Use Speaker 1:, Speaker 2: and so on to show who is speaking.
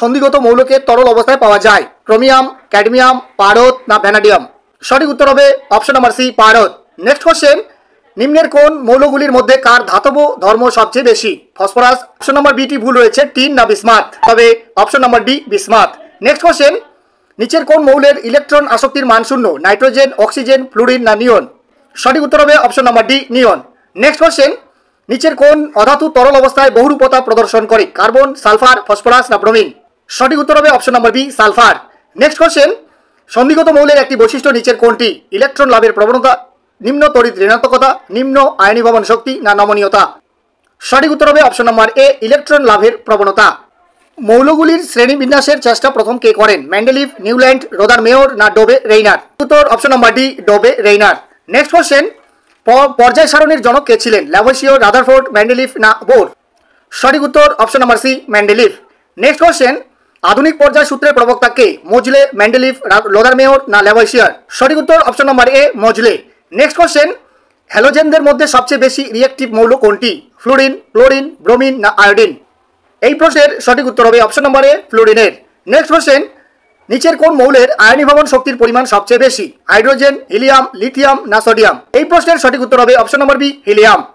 Speaker 1: সন্ধিগত মৌলকে তরল অবস্থায় পাওয়া যায় ক্রোমিয়াম ক্যাডমিয়াম পারদ না ভ্যানাডিয়াম সঠিক উত্তর হবে অপশন নাম্বার সি পারদ নেক্সট কোশ্চেন নিম্নের কোন মৌলগুলির মধ্যে কার ধাতব ধর্ম সবচেয়ে বেশি ফসফরাস অপশন নাম্বার বিটি ভুল রয়েছে টিন না বিসমাত তবে option number D bismuth next question নিচের কোন মৌলের ইলেকট্রন আসক্তির মান শূন্য নাইট্রোজেন অক্সিজেন ফ্লুরিন না নিয়ন সঠিক উত্তর হবে option number D neon next question নিচের কোন অধাতু তরল অবস্থায় বহুরূপতা প্রদর্শন করে কার্বন সালফার ফসফরাস না ব্রোমিন সঠিক উত্তর হবে option number B sulphur next question সন্ধিগত মৌলের একটি বৈশিষ্ট্য নিচের কোনটি ইলেকট্রন লাভের প্রবণতা নিম্ন তড়িৎ ঋণাত্মকতা নিম্ন আয়নীভবন শক্তি না নমনীয়তা সঠিক উত্তর হবে অপশন নম্বর এ ইলেকট্রন লাভের প্রবণতা মৌলগুলির শ্রেণীবিন্যাসের চেষ্টা প্রথম কে করেন ম্যান্ডেলিভ নিউল্যান্ড রোদার মেয়র না ডোবে রেইনার উত্তর option number D Dobereiner next question পর্যায় সারণীর জনক কে ছিলেন ল্যাভোসিও রাদারফোর্ড ম্যান্ডেলিভ না বোর সঠিক উত্তর option number C Mendeleev next question আধুনিক পর্যায় সূত্রে প্রবক্তা কে মজলে ম্যান্ডেলিফ লোদার মেয়র না লেভাইশিয়ার সঠিক উত্তর option number A Moseley next question হ্যালোজেনদের মধ্যে সবচেয়ে বেশি রিয়েক্টিভ মৌল কোনটি ফ্লোরিন ক্লোরিন ব্রোমিন না আয়োডিন এই প্রশ্নের সঠিক উত্তর হবে অপশন নম্বর এ ফ্লোরিনের নেক্সট কোশ্চেন নিচের কোন মৌলের আয়নীভবন শক্তির পরিমাণ সবচেয়ে বেশি হাইড্রোজেন হিলিয়াম লিথিয়াম না সোডিয়াম এই প্রশ্নের সঠিক উত্তর হবে অপশন নম্বর বি হিলিয়াম